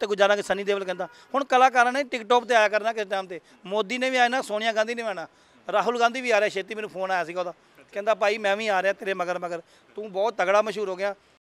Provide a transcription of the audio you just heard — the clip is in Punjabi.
ਤੇ ਗੁਜ਼ਾਰਾ ਕਿ ਸਨੀ ਦੇਵਲ ਕਹਿੰਦਾ ਹੁਣ ਕਲਾਕਾਰਾਂ ਨੇ ਟਿਕਟੋਕ ਤੇ ਆਇਆ ਕਰਨਾ ਕਿਸ ਟਾਈਮ ਤੇ ਮੋਦੀ ਨੇ ਵੀ ਆਇਆ ਨਾ ਸੋਨੀਆ ਗਾਂਧੀ ਨੇ ਆਣਾ ਰਾਹੁਲ ਗਾਂਧੀ ਵੀ ਆ ਰਿਹਾ ਛੇਤੀ ਮੈਨੂੰ ਫੋਨ ਆਇਆ ਸੀਗਾ ਉਹਦਾ ਕਹਿੰਦਾ ਭਾਈ ਮੈਂ ਵੀ ਆ ਰਿਹਾ ਤੇਰੇ ਮਗਰ ਮਗਰ ਤੂੰ ਬਹੁਤ ਤਗੜਾ ਮਸ਼ਹੂਰ ਹੋ ਗਿਆ